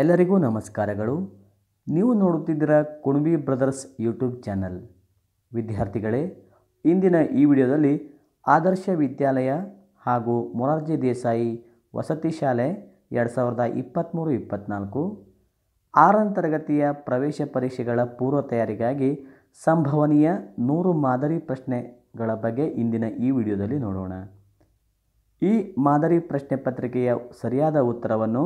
ಎಲ್ಲರಿಗೂ ನಮಸ್ಕಾರಗಳು ನೀವು ನೋಡುತ್ತಿದ್ದೀರ ಕುಣಬಿ ಬ್ರದರ್ಸ್ ಯೂಟ್ಯೂಬ್ ಚಾನಲ್ ವಿದ್ಯಾರ್ಥಿಗಳೇ ಇಂದಿನ ಈ ವಿಡಿಯೋದಲ್ಲಿ ಆದರ್ಶ ವಿದ್ಯಾಲಯ ಹಾಗೂ ಮೊರಾರ್ಜಿ ದೇಸಾಯಿ ವಸತಿ ಶಾಲೆ ಎರಡು ಸಾವಿರದ ಇಪ್ಪತ್ತ್ಮೂರು ಇಪ್ಪತ್ತ್ನಾಲ್ಕು ಆರನೇ ತರಗತಿಯ ಪ್ರವೇಶ ಪರೀಕ್ಷೆಗಳ ಪೂರ್ವ ತಯಾರಿಗಾಗಿ ಸಂಭವನೀಯ ನೂರು ಮಾದರಿ ಪ್ರಶ್ನೆಗಳ ಬಗ್ಗೆ ಇಂದಿನ ಈ ವಿಡಿಯೋದಲ್ಲಿ ನೋಡೋಣ ಈ ಮಾದರಿ ಪ್ರಶ್ನೆ ಪತ್ರಿಕೆಯ ಸರಿಯಾದ ಉತ್ತರವನ್ನು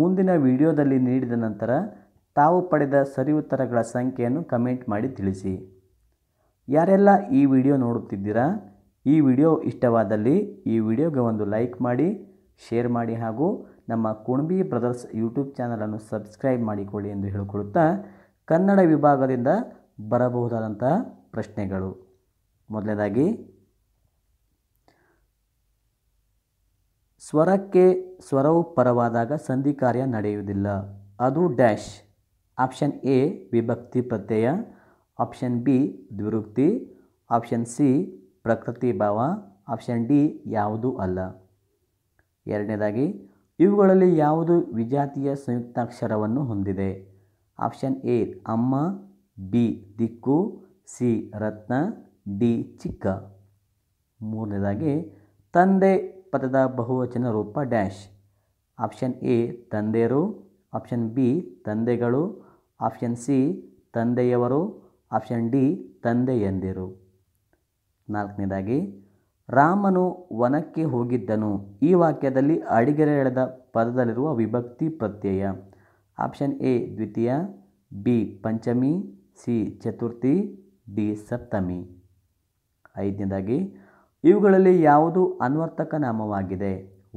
ಮುಂದಿನ ವಿಡಿಯೋದಲ್ಲಿ ನೀಡಿದ ನಂತರ ತಾವು ಪಡೆದ ಸರಿ ಉತ್ತರಗಳ ಸಂಖ್ಯೆಯನ್ನು ಕಮೆಂಟ್ ಮಾಡಿ ತಿಳಿಸಿ ಯಾರೆಲ್ಲ ಈ ವಿಡಿಯೋ ನೋಡುತ್ತಿದ್ದೀರಾ ಈ ವಿಡಿಯೋ ಇಷ್ಟವಾದಲ್ಲಿ ಈ ವಿಡಿಯೋಗೆ ಒಂದು ಲೈಕ್ ಮಾಡಿ ಶೇರ್ ಮಾಡಿ ಹಾಗೂ ನಮ್ಮ ಕುಣಬಿ ಬ್ರದರ್ಸ್ ಯೂಟ್ಯೂಬ್ ಚಾನಲನ್ನು ಸಬ್ಸ್ಕ್ರೈಬ್ ಮಾಡಿಕೊಳ್ಳಿ ಎಂದು ಹೇಳಿಕೊಳ್ಳುತ್ತಾ ಕನ್ನಡ ವಿಭಾಗದಿಂದ ಬರಬಹುದಾದಂತಹ ಪ್ರಶ್ನೆಗಳು ಮೊದಲನೇದಾಗಿ ಸ್ವರಕ್ಕೆ ಸ್ವರವು ಪರವಾದಾಗ ಕಾರ್ಯ ನಡೆಯುವುದಿಲ್ಲ ಅದು ಡ್ಯಾಶ್ ಆಪ್ಷನ್ ಎ ವಿಭಕ್ತಿ ಪ್ರತ್ಯಯ ಆಪ್ಷನ್ ಬಿ ದ್ವಿರುಕ್ತಿ ಆಪ್ಷನ್ ಸಿ ಪ್ರಕೃತಿ ಭಾವ ಆಪ್ಷನ್ ಡಿ ಯಾವುದೂ ಅಲ್ಲ ಎರಡನೇದಾಗಿ ಇವುಗಳಲ್ಲಿ ಯಾವುದು ವಿಜಾತಿಯ ಸಂಯುಕ್ತಾಕ್ಷರವನ್ನು ಹೊಂದಿದೆ ಆಪ್ಷನ್ ಎ ಅಮ್ಮ ಬಿ ದಿಕ್ಕು ಸಿ ರತ್ನ ಡಿ ಚಿಕ್ಕ ಮೂರನೇದಾಗಿ ತಂದೆ ಪದದ ಬಹುವಚನ ರೂಪ ಡ್ಯಾಶ್ ಆಪ್ಷನ್ ಎ ತಂದೆಯರು ಆಪ್ಷನ್ ಬಿ ತಂದೆಗಳು ಆಪ್ಷನ್ ಸಿ ತಂದೆಯವರು ಆಪ್ಷನ್ ಡಿ ತಂದೆಯಂದಿರು ನಾಲ್ಕನೇದಾಗಿ ರಾಮನು ವನಕ್ಕೆ ಹೋಗಿದ್ದನು ಈ ವಾಕ್ಯದಲ್ಲಿ ಅಡಿಗೆರೆ ಎಳೆದ ಪದದಲ್ಲಿರುವ ವಿಭಕ್ತಿ ಪ್ರತ್ಯಯ ಆಪ್ಷನ್ ಎ ದ್ವಿತೀಯ ಬಿ ಪಂಚಮಿ ಸಿ ಚತುರ್ಥಿ ಡಿ ಸಪ್ತಮಿ ಐದನೇದಾಗಿ ಇವುಗಳಲ್ಲಿ ಯಾವುದು ಅನ್ವರ್ತಕ ನಾಮವಾಗಿದೆ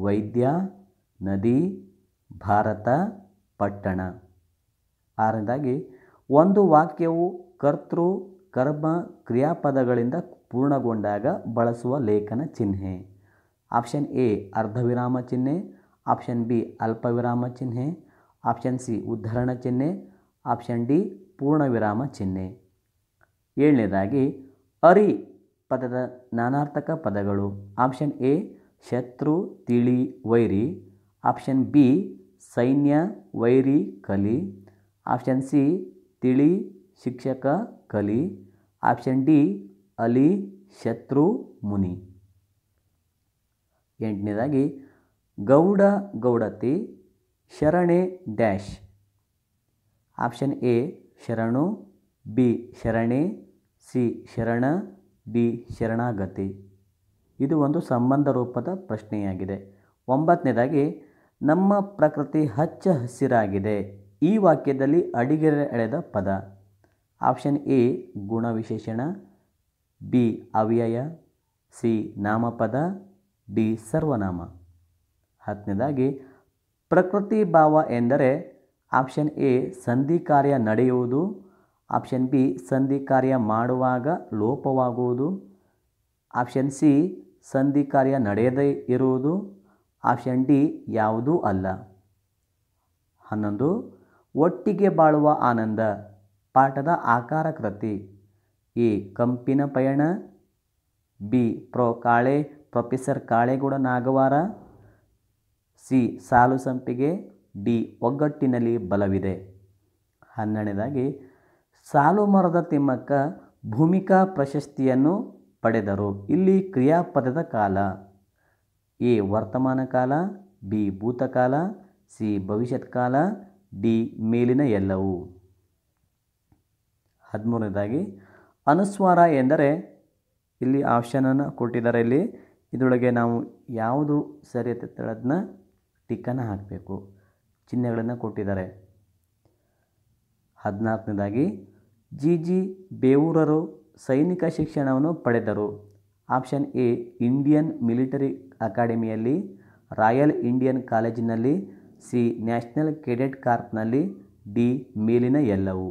ವೈದ್ಯ ನದಿ ಭಾರತ ಪಟ್ಟಣ ಆರನೇದಾಗಿ ಒಂದು ವಾಕ್ಯವು ಕರ್ತೃ ಕರ್ಮ ಕ್ರಿಯಾಪದಗಳಿಂದ ಪೂರ್ಣಗೊಂಡಾಗ ಬಳಸುವ ಲೇಖನ ಚಿಹ್ನೆ ಆಪ್ಷನ್ ಎ ಅರ್ಧವಿರಾಮ ಚಿಹ್ನೆ ಆಪ್ಷನ್ ಬಿ ಅಲ್ಪವಿರಾಮ ಚಿಹ್ನೆ ಆಪ್ಷನ್ ಸಿ ಉದ್ಧರಣ ಚಿಹ್ನೆ ಆಪ್ಷನ್ ಡಿ ಪೂರ್ಣವಿರಾಮ ಚಿಹ್ನೆ ಏಳನೇದಾಗಿ ಅರಿ ಪದದ ನಾನಾರ್ಥಕ ಪದಗಳು ಆಪ್ಷನ್ ಎ ಶತ್ರು ತಿಳಿ ವೈರಿ ಆಪ್ಷನ್ ಬಿ ಸೈನ್ಯ ವೈರಿ ಕಲಿ ಆಪ್ಷನ್ ಸಿ ತಿಳಿ ಶಿಕ್ಷಕ ಕಲಿ ಆಪ್ಷನ್ ಡಿ ಅಲಿ ಶತ್ರು ಮುನಿ ಎಂಟನೇದಾಗಿ ಗೌಡ ಗೌಡತಿ ಶರಣೆ ಡ್ಯಾಶ್ ಆಪ್ಷನ್ ಎ ಶರಣು ಬಿ ಶರಣೆ ಸಿ ಶರಣ ಡಿ ಶರಣಾಗತಿ ಇದು ಒಂದು ಸಂಬಂಧ ರೂಪದ ಪ್ರಶ್ನೆಯಾಗಿದೆ ಒಂಬತ್ತನೇದಾಗಿ ನಮ್ಮ ಪ್ರಕೃತಿ ಹಚ್ಚ ಹಸಿರಾಗಿದೆ ಈ ವಾಕ್ಯದಲ್ಲಿ ಅಡಿಗೆರೆ ಎಳೆದ ಪದ ಆಪ್ಷನ್ ಎ ಗುಣವಿಶೇಷಣ ಬಿ ಅವ್ಯಯ ಸಿ ನಾಮಪದ ಡಿ ಸರ್ವನಾಮ ಹತ್ತನೇದಾಗಿ ಪ್ರಕೃತಿ ಭಾವ ಎಂದರೆ ಆಪ್ಷನ್ ಎ ಸಂಧಿ ಕಾರ್ಯ ನಡೆಯುವುದು ಆಪ್ಷನ್ ಬಿ ಸಂಧಿ ಕಾರ್ಯ ಮಾಡುವಾಗ ಲೋಪವಾಗುವುದು ಆಪ್ಷನ್ ಸಿ ಸಂಧಿ ಕಾರ್ಯ ನಡೆಯದೇ ಇರುವುದು ಆಪ್ಷನ್ ಡಿ ಯಾವುದೂ ಅಲ್ಲ ಹನ್ನೊಂದು ಒಟ್ಟಿಗೆ ಬಾಳುವ ಆನಂದ ಪಾಠದ ಆಕಾರ ಕೃತಿ ಎ ಕಂಪಿನ ಪಯಣ B pro Kale professor Kalegowda Nagavara C ಸಾಲು ಸಂಪಿಗೆ ಡಿ ಒಗ್ಗಟ್ಟಿನಲ್ಲಿ ಬಲವಿದೆ ಹನ್ನೆರಡನೇದಾಗಿ ಸಾಲು ಮರದ ತಿಮ್ಮಕ್ಕ ಭೂಮಿಕಾ ಪ್ರಶಸ್ತಿಯನ್ನು ಪಡೆದರು ಇಲ್ಲಿ ಕ್ರಿಯಾಪದದ ಕಾಲ ಎ ವರ್ತಮಾನ ಕಾಲ ಬಿ ಭೂತಕಾಲ ಸಿ ಭವಿಷ್ಯತ್ ಕಾಲ ಡಿ ಮೇಲಿನ ಎಲ್ಲವು ಹದಿಮೂರನೇದಾಗಿ ಅನುಸ್ವಾರ ಎಂದರೆ ಇಲ್ಲಿ ಆಪ್ಷನನ್ನು ಕೊಟ್ಟಿದ್ದಾರೆ ಇಲ್ಲಿ ಇದರೊಳಗೆ ನಾವು ಯಾವುದು ಸರಿ ಅದನ್ನ ಟಿಕ್ಕನ್ನು ಹಾಕಬೇಕು ಚಿಹ್ನೆಗಳನ್ನು ಕೊಟ್ಟಿದ್ದಾರೆ ಹದಿನಾಲ್ಕನೇದಾಗಿ ಜಿ ಜಿ ಬೇವೂರರು ಸೈನಿಕ ಶಿಕ್ಷಣವನ್ನು ಪಡೆದರು ಆಪ್ಷನ್ ಎ ಇಂಡಿಯನ್ ಮಿಲಿಟರಿ ಅಕಾಡೆಮಿಯಲ್ಲಿ ರಾಯಲ್ ಇಂಡಿಯನ್ ಕಾಲೇಜಿನಲ್ಲಿ ಸಿ ನ್ಯಾಷನಲ್ ಕೆಡೆಟ್ ಕಾರ್ಪ್ನಲ್ಲಿ ಡಿ ಮೇಲಿನ ಎಲ್ಲವು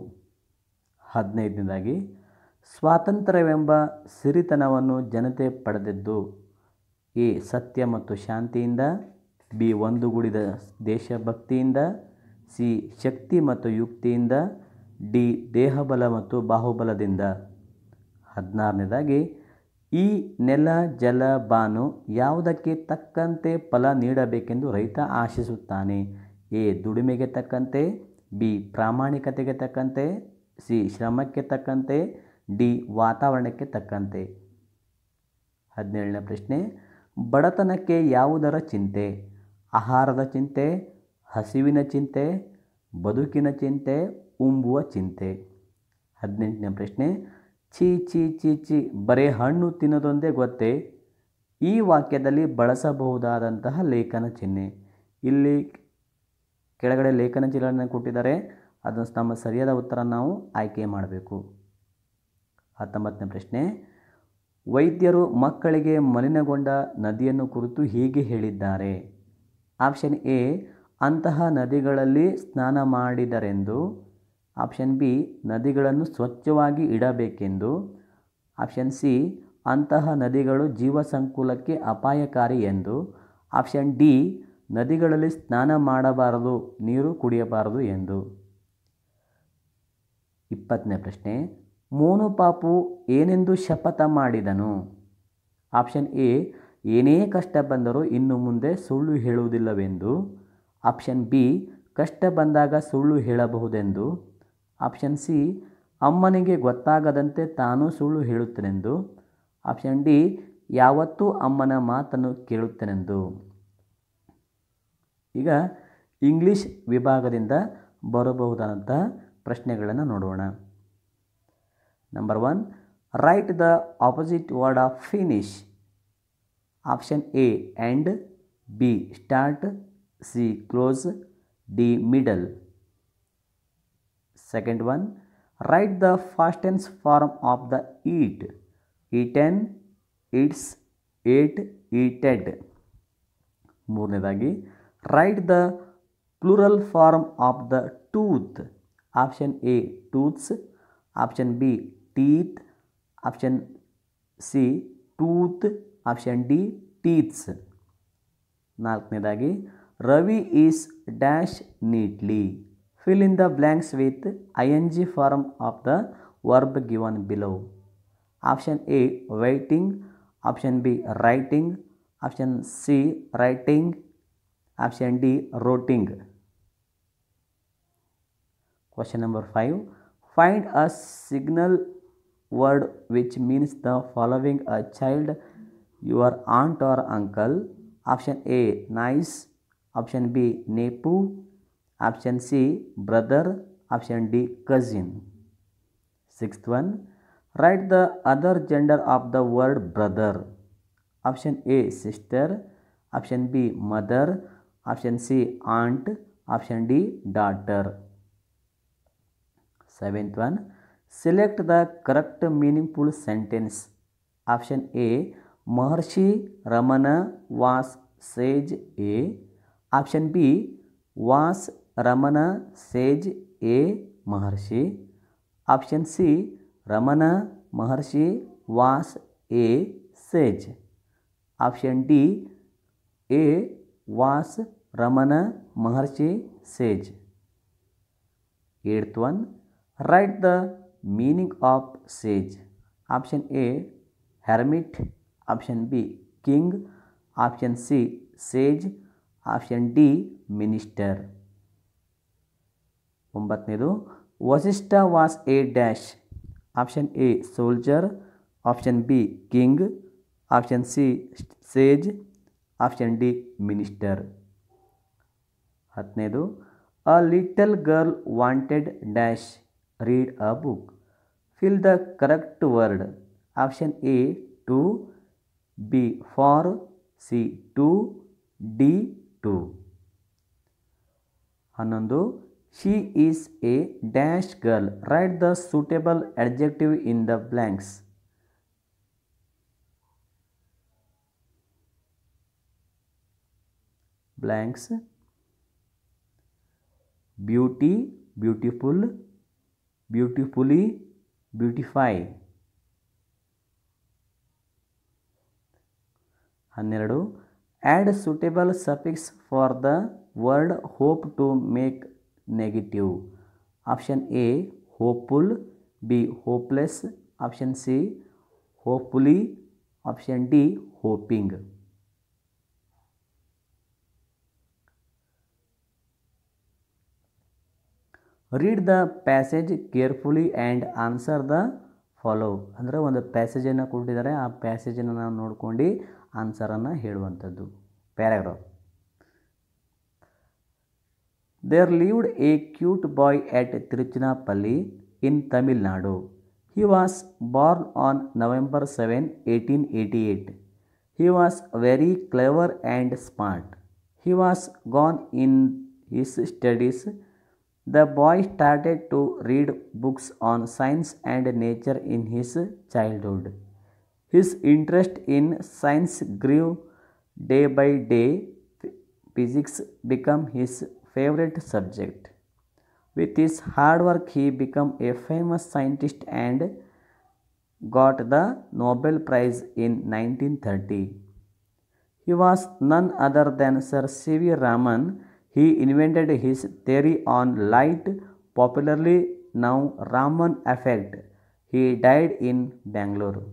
ಹದಿನೈದನೇದಾಗಿ ಸ್ವಾತಂತ್ರ್ಯವೆಂಬ ಸಿರಿತನವನ್ನು ಜನತೆ ಪಡೆದಿದ್ದು ಎ ಸತ್ಯ ಮತ್ತು ಶಾಂತಿಯಿಂದ ಬಿ ಒಂದುಗೂಡಿದ ದೇಶಭಕ್ತಿಯಿಂದ ಸಿ ಶಕ್ತಿ ಮತ್ತು ಯುಕ್ತಿಯಿಂದ ಡಿ ದೇಹಬಲ ಮತ್ತು ಬಾಹುಬಲದಿಂದ ಹದಿನಾರನೇದಾಗಿ ಈ ನೆಲ ಜಲ ಬಾನು ಯಾವುದಕ್ಕೆ ತಕ್ಕಂತೆ ಫಲ ನೀಡಬೇಕೆಂದು ರೈತ ಆಶಿಸುತ್ತಾನೆ ಎ ದುಡಿಮೆಗೆ ತಕ್ಕಂತೆ ಬಿ ಪ್ರಾಮಾಣಿಕತೆಗೆ ತಕ್ಕಂತೆ ಸಿ ಶ್ರಮಕ್ಕೆ ತಕ್ಕಂತೆ ಡಿ ವಾತಾವರಣಕ್ಕೆ ತಕ್ಕಂತೆ ಹದಿನೇಳನೇ ಪ್ರಶ್ನೆ ಬಡತನಕ್ಕೆ ಯಾವುದರ ಚಿಂತೆ ಆಹಾರದ ಚಿಂತೆ ಹಸಿವಿನ ಚಿಂತೆ ಬದುಕಿನ ಚಿಂತೆ ಉಂಬುವ ಚಿಂತೆ ಹದಿನೆಂಟನೇ ಪ್ರಶ್ನೆ ಛೀ ಚೀ ಚೀ ಚಿ ಬರೇ ಹಣ್ಣು ತಿನ್ನೋದೊಂದೇ ಗೊತ್ತೇ ಈ ವಾಕ್ಯದಲ್ಲಿ ಬಳಸಬಹುದಾದಂತಹ ಲೇಖನ ಚಿಹ್ನೆ ಇಲ್ಲಿ ಕೆಳಗಡೆ ಲೇಖನ ಚಿಹ್ನೆಗಳನ್ನು ಕೊಟ್ಟಿದ್ದಾರೆ ಅದನ್ನು ನಮ್ಮ ಸರಿಯಾದ ಉತ್ತರ ನಾವು ಆಯ್ಕೆ ಮಾಡಬೇಕು ಹತ್ತೊಂಬತ್ತನೇ ಪ್ರಶ್ನೆ ವೈದ್ಯರು ಮಕ್ಕಳಿಗೆ ಮಲಿನಗೊಂಡ ನದಿಯನ್ನು ಕುರಿತು ಹೀಗೆ ಹೇಳಿದ್ದಾರೆ ಆಪ್ಷನ್ ಎ ಅಂತಹ ನದಿಗಳಲ್ಲಿ ಸ್ನಾನ ಮಾಡಿದರೆಂದು ಆಪ್ಷನ್ ಬಿ ನದಿಗಳನ್ನು ಸ್ವಚ್ಛವಾಗಿ ಇಡಬೇಕೆಂದು ಆಪ್ಷನ್ ಸಿ ಅಂತಹ ನದಿಗಳು ಜೀವ ಸಂಕುಲಕ್ಕೆ ಅಪಾಯಕಾರಿ ಎಂದು ಆಪ್ಷನ್ ಡಿ ನದಿಗಳಲ್ಲಿ ಸ್ನಾನ ಮಾಡಬಾರದು ನೀರು ಕುಡಿಯಬಾರದು ಎಂದು ಇಪ್ಪತ್ತನೇ ಪ್ರಶ್ನೆ ಮೋನು ಪಾಪು ಏನೆಂದು ಶಪಥ ಮಾಡಿದನು ಆಪ್ಷನ್ ಎ ಏನೇ ಕಷ್ಟ ಬಂದರೂ ಇನ್ನು ಮುಂದೆ ಸುಳ್ಳು ಹೇಳುವುದಿಲ್ಲವೆಂದು ಆಪ್ಷನ್ ಬಿ ಕಷ್ಟ ಬಂದಾಗ ಸುಳ್ಳು ಹೇಳಬಹುದೆಂದು ಆಪ್ಷನ್ ಸಿ ಅಮ್ಮನಿಗೆ ಗೊತ್ತಾಗದಂತೆ ತಾನೂ ಸುಳ್ಳು ಹೇಳುತ್ತೇನೆಂದು ಆಪ್ಷನ್ ಡಿ ಯಾವತ್ತೂ ಅಮ್ಮನ ಮಾತನ್ನು ಕೇಳುತ್ತೇನೆಂದು ಈಗ ಇಂಗ್ಲೀಷ್ ವಿಭಾಗದಿಂದ ಬರಬಹುದಾದಂಥ ಪ್ರಶ್ನೆಗಳನ್ನು ನೋಡೋಣ number one write the opposite word of finish option A end B start C close D middle Second one, write the first tense form of the eat. Eaten, eats, ate, eated. ಮೂರನೇದಾಗಿ write the plural form of the tooth option A tooths option B teeth option C tooth option D teeths ನಾಲ್ಕನೇದಾಗಿ Ravi is dash neatly Fill in the blanks with ing form of the verb given below. Option A waiting, option B writing, option C writing, option D routing. Question number 5. Find a signal word which means the following a child, your aunt or uncle. Option A nice, option B nepu, Option C, brother. Option D, cousin. Sixth one, write the other gender of the word brother. Option A, sister. Option B, mother. Option C, aunt. Option D, daughter. Seventh one, select the correct meaningful sentence. Option A, Maharshi Ramana was sage A. Option B, was Ramana sage a Maharshi option C Ramana Maharshi was a sage option D a was Ramana Maharshi sage eighth one write the meaning of sage option A hermit option B king option C sage option D minister ಒಂಬತ್ತನೇದು Vasishtha was a dash option A soldier option B king option C sage option D minister ಹತ್ತನೇದು a little girl wanted dash read a book fill the correct word option A to B for C too D two ಹನ್ನೊಂದು She is a dash girl. Write the suitable adjective in the blanks. Blanks. Beauty, beautiful, beautifully, beautify. Add suitable suffix for the word hope to make negative option A hopeful B hopeless option C hopefully option D hoping read the passage carefully and answer the follow ಅಂದರೆ ಒಂದು ಪ್ಯಾಸೇಜನ್ನು ಕೊಟ್ಟಿದ್ದಾರೆ ಆ ಪ್ಯಾಸೇಜನ್ನು ನಾವು ನೋಡ್ಕೊಂಡು ಆನ್ಸರನ್ನು ಹೇಳುವಂಥದ್ದು paragraph There lived a cute boy at Tiruchirappalli in Tamil Nadu. He was born on November 7, 1888. He was very clever and smart. He was gone in his studies. The boy started to read books on science and nature in his childhood. His interest in science grew day by day. Physics became his favorite subject. With his hard work, he became a famous scientist and got the Nobel Prize in 1930. He was none other than Sir C.V. Raman. He invented his theory on light, popularly now Raman effect. He died in Bangalore.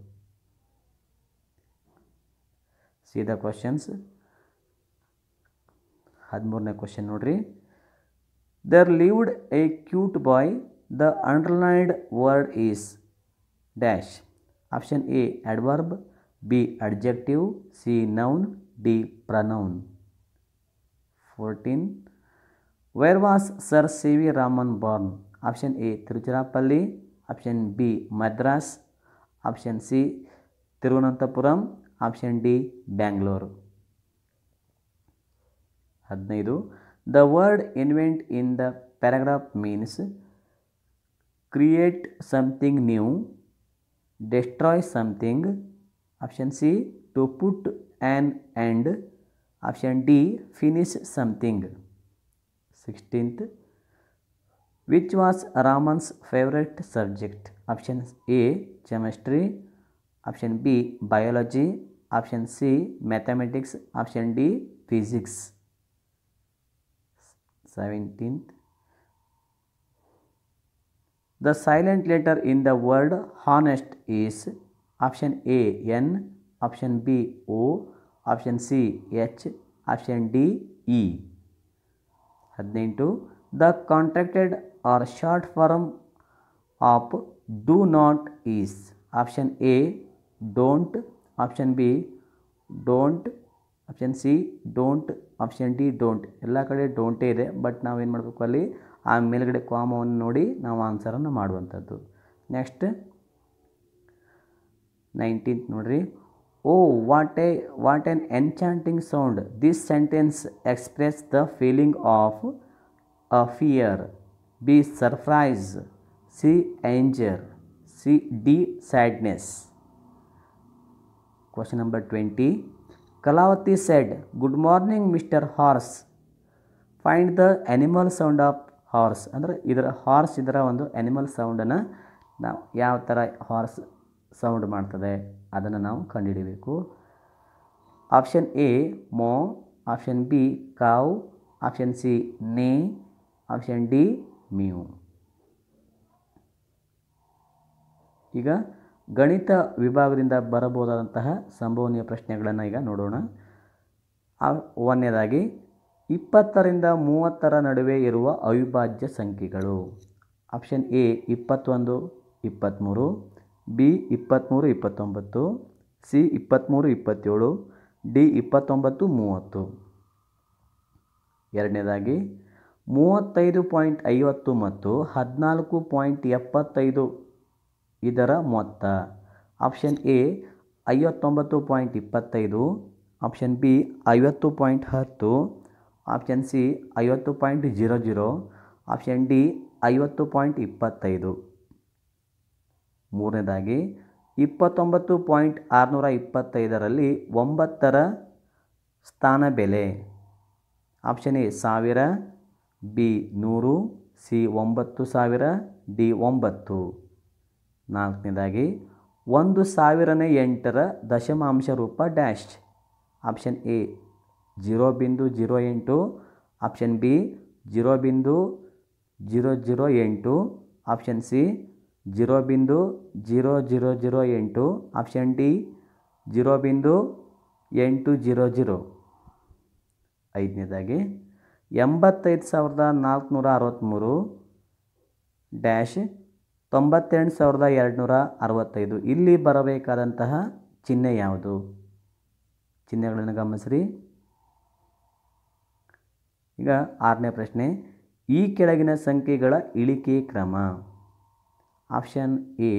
See the questions. हदिमूरने question नोड़ी there lived a cute boy the underlined word is dash option A adverb B adjective C noun D pronoun fourteen where was sir C V Raman born option A Tiruchirappalli option B Madras option C Thiruvananthapuram option D Bangalore ಹದಿನೈದು the word invent in the paragraph means create something new destroy something option C to put an end option D finish something sixteenth which was Raman's favourite subject option A chemistry option B biology option C mathematics option D physics 17th. The silent letter in the word honest is option A N, option B O, option C H, option D E. 18. The contracted or short form of do not is option A don't, option B don't, option C don't option D don't ಎಲ್ಲ ಕಡೆ ಡೋಂಟೇ ಇದೆ but ನಾವೇನು ಮಾಡಬೇಕು ಅಲ್ಲಿ ಆ ಮೇಲುಗಡೆ ಕಾಮವನ್ನು ನೋಡಿ ನಾವು ಆನ್ಸರನ್ನು ಮಾಡುವಂಥದ್ದು ನೆಕ್ಸ್ಟ್ ನೈನ್ಟೀನ್ತ್ ನೋಡ್ರಿ oh what a what an enchanting sound this sentence express the feeling of A fear B surprise C anger C D sadness question number twenty Kalavati said, Good morning, Mr. Horse. Find the animal sound of horse ಅಂದರೆ ಇದರ horse ಇದರ ಒಂದು animal ಸೌಂಡನ್ನು ನಾವು ಯಾವ ಥರ horse sound ಮಾಡ್ತದೆ ಅದನ್ನು ನಾವು ಕಂಡುಹಿಡಬೇಕು option A moo option B caw option C neigh option D mew ಈಗ ಗಣಿತ ವಿಭಾಗದಿಂದ ಬರಬಹುದಾದಂತಹ ಸಂಭವನೀಯ ಪ್ರಶ್ನೆಗಳನ್ನು ಈಗ ನೋಡೋಣ ಒಂದನೇದಾಗಿ ಇಪ್ಪತ್ತರಿಂದ ಮೂವತ್ತರ ನಡುವೆ ಇರುವ ಅವಿಭಾಜ್ಯ ಸಂಖ್ಯೆಗಳು ಆಪ್ಷನ್ ಎ ಇಪ್ಪತ್ತೊಂದು ಇಪ್ಪತ್ತ್ಮೂರು ಬಿ ಇಪ್ಪತ್ತ್ಮೂರು ಇಪ್ಪತ್ತೊಂಬತ್ತು ಸಿ ಇಪ್ಪತ್ತ್ಮೂರು ಇಪ್ಪತ್ತೇಳು ಡಿ ಇಪ್ಪತ್ತೊಂಬತ್ತು ಮೂವತ್ತು ಎರಡನೇದಾಗಿ ಮೂವತ್ತೈದು ಪಾಯಿಂಟ್ ಐವತ್ತು ಮತ್ತು ಹದಿನಾಲ್ಕು ಪಾಯಿಂಟ್ ಎಪ್ಪತ್ತೈದು ಇದರ ಮೊತ್ತ ಆಪ್ಷನ್ ಎ ಐವತ್ತೊಂಬತ್ತು ಪಾಯಿಂಟ್ ಇಪ್ಪತ್ತೈದು ಆಪ್ಷನ್ ಬಿ ಐವತ್ತು ಪಾಯಿಂಟ್ ಹತ್ತು ಆಪ್ಷನ್ ಸಿ ಐವತ್ತು point zero zero option D ಐವತ್ತು ಪಾಯಿಂಟ್ ಇಪ್ಪತ್ತೈದು ಮೂರನೇದಾಗಿ ಇಪ್ಪತ್ತೊಂಬತ್ತು ಪಾಯಿಂಟ್ ಆರುನೂರ ಇಪ್ಪತ್ತೈದರಲ್ಲಿ ಒಂಬತ್ತರ ಸ್ಥಾನ ಬೆಲೆ ಆಪ್ಷನ್ ಎ ಸಾವಿರ ಬಿ ನೂರು ಸಿ ಒಂಬತ್ತು ಸಾವಿರ ಡಿ ಒಂಬತ್ತು ನಾಲ್ಕನೇದಾಗಿ ಒಂದು ಸಾವಿರನೇ ಎಂಟರ ದಶಮಾಂಶ ರೂಪ ಡ್ಯಾಶ್ ಆಪ್ಷನ್ ಎ ಜೀರೋ ಬಿಂದು ಜೀರೋ ಎಂಟು ಆಪ್ಷನ್ ಬಿ ಜೀರೋ ಬಿಂದು ಜೀರೋ ಜೀರೋ ಎಂಟು ಆಪ್ಷನ್ ಸಿ ಜೀರೋ ಬಿಂದು ಜೀರೋ ಜೀರೋ ಜೀರೋ ಎಂಟು ಆಪ್ಷನ್ ಡಿ ಜೀರೋ ಬಿಂದು ಎಂಟು ಜೀರೋ ಜೀರೋ ಐದನೇದಾಗಿ ಎಂಬತ್ತೈದು ಸಾವಿರದ ನಾಲ್ಕುನೂರ ಅರವತ್ತ್ಮೂರು ಡ್ಯಾಶ್ ತೊಂಬತ್ತೆಂಟು ಸಾವಿರದ ಎರಡುನೂರ ಅರವತ್ತೈದು ಇಲ್ಲಿ ಬರಬೇಕಾದಂತಹ ಚಿಹ್ನೆ ಯಾವುದು ಚಿಹ್ನೆಗಳನ್ನು ಗಮನಿಸ್ರಿ ಈಗ ಆರನೇ ಪ್ರಶ್ನೆ ಈ ಕೆಳಗಿನ ಸಂಖ್ಯೆಗಳ ಇಳಿಕೆ ಕ್ರಮ ಆಪ್ಷನ್ ಎ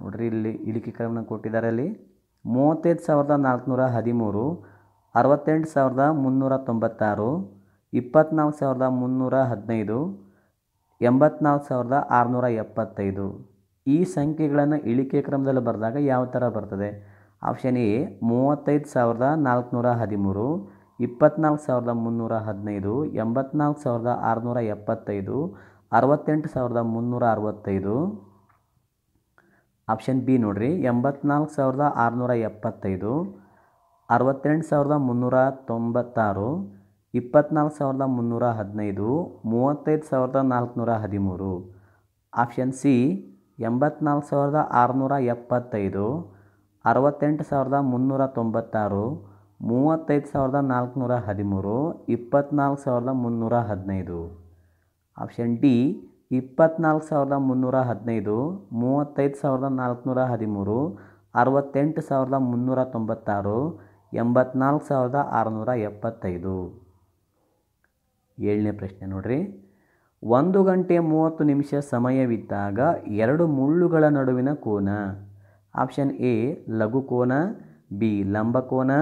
ನೋಡ್ರಿ ಇಲ್ಲಿ ಇಳಿಕೆ ಕ್ರಮನ ಕೊಟ್ಟಿದ್ದಾರೆ ಅಲ್ಲಿ ಮೂವತ್ತೈದು ಸಾವಿರದ ನಾಲ್ಕುನೂರ ಹದಿಮೂರು ಅರವತ್ತೆಂಟು ಸಾವಿರದ ಮುನ್ನೂರ ತೊಂಬತ್ತಾರು ಇಪ್ಪತ್ತ್ನಾಲ್ಕು ಸಾವಿರದ ಮುನ್ನೂರ ಹದಿನೈದು ಎಂಬತ್ನಾಲ್ಕು ಸಾವಿರದ ಆರುನೂರ ಎಪ್ಪತ್ತೈದು ಈ ಸಂಖ್ಯೆಗಳನ್ನು ಇಳಿಕೆ ಕ್ರಮದಲ್ಲಿ ಬರೆದಾಗ ಯಾವ ಥರ ಬರ್ತದೆ ಆಪ್ಷನ್ ಎ ಮೂವತ್ತೈದು ಸಾವಿರದ ನಾಲ್ಕುನೂರ ಹದಿಮೂರು ಇಪ್ಪತ್ನಾಲ್ಕು ಸಾವಿರದ ಮುನ್ನೂರ ಹದಿನೈದು ಎಂಬತ್ನಾಲ್ಕು ಸಾವಿರದ ಆರುನೂರ ಎಪ್ಪತ್ತೈದು ಅರವತ್ತೆಂಟು ಸಾವಿರದ ಮುನ್ನೂರ ಅರವತ್ತೈದು ಆಪ್ಷನ್ ಬಿ ನೋಡಿರಿ ಎಂಬತ್ನಾಲ್ಕು ಸಾವಿರದ ಆರುನೂರ ಎಪ್ಪತ್ತೈದು ಅರವತ್ತೆಂಟು ಸಾವಿರದ ಮುನ್ನೂರ ತೊಂಬತ್ತಾರು ಇಪ್ಪತ್ನಾಲ್ಕು ಸಾವಿರದ ಮುನ್ನೂರ ಹದಿನೈದು ಮೂವತ್ತೈದು ಸಾವಿರದ ನಾಲ್ಕುನೂರ ಹದಿಮೂರು ಆಪ್ಷನ್ ಸಿ ಎಂಬತ್ನಾಲ್ಕು ಸಾವಿರದ ಆರುನೂರ ಎಪ್ಪತ್ತೈದು ಅರವತ್ತೆಂಟು ಸಾವಿರದ ಮುನ್ನೂರ ತೊಂಬತ್ತಾರು ಮೂವತ್ತೈದು ಸಾವಿರದ ನಾಲ್ಕುನೂರ ಹದಿಮೂರು ಇಪ್ಪತ್ನಾಲ್ಕು ಸಾವಿರದ ಮುನ್ನೂರ ಹದಿನೈದು ಆಪ್ಷನ್ ಡಿ ಇಪ್ಪತ್ನಾಲ್ಕು ಸಾವಿರದ ಮುನ್ನೂರ ಹದಿನೈದು ಮೂವತ್ತೈದು ಸಾವಿರದ ನಾಲ್ಕುನೂರ ಹದಿಮೂರು ಅರವತ್ತೆಂಟು ಸಾವಿರದ ಮುನ್ನೂರ ತೊಂಬತ್ತಾರು ಎಂಬತ್ನಾಲ್ಕು ಸಾವಿರದ ಆರುನೂರ ಎಪ್ಪತ್ತೈದು ಏಳನೇ ಪ್ರಶ್ನೆ ನೋಡ್ರಿ ಒಂದು ಗಂಟೆ ಮೂವತ್ತು ನಿಮಿಷ ಸಮಯವಿದ್ದಾಗ ಎರಡು ಮುಳ್ಳುಗಳ ನಡುವಿನ ಕೋನ ಆಪ್ಷನ್ ಎ ಲಘು ಕೋನ ಬಿ ಲಂಬ ಕೋನ